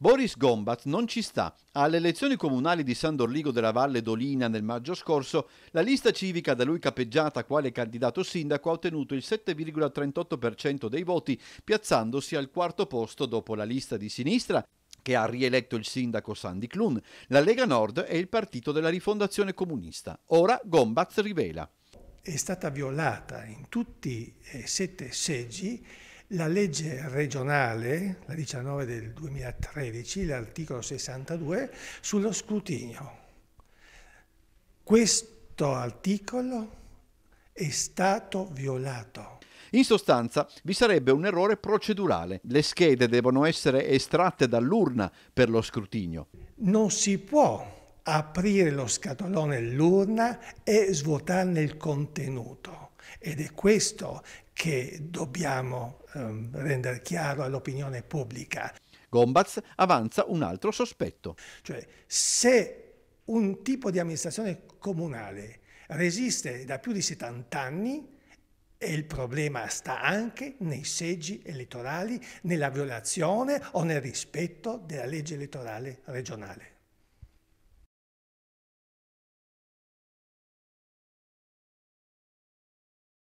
Boris Gombat non ci sta. Alle elezioni comunali di San Dorligo della Valle d'Olina nel maggio scorso, la lista civica da lui capeggiata quale candidato sindaco ha ottenuto il 7,38% dei voti, piazzandosi al quarto posto dopo la lista di sinistra che ha rieletto il sindaco Sandy Klun, la Lega Nord e il partito della rifondazione comunista. Ora Gombatz rivela. È stata violata in tutti e eh, sette seggi la legge regionale, la 19 del 2013, l'articolo 62, sullo scrutinio. Questo articolo è stato violato. In sostanza vi sarebbe un errore procedurale. Le schede devono essere estratte dall'urna per lo scrutinio. Non si può aprire lo scatolone l'urna e svuotarne il contenuto. Ed è questo che dobbiamo ehm, rendere chiaro all'opinione pubblica. Gombaz avanza un altro sospetto. Cioè, se un tipo di amministrazione comunale resiste da più di 70 anni, e il problema sta anche nei seggi elettorali, nella violazione o nel rispetto della legge elettorale regionale.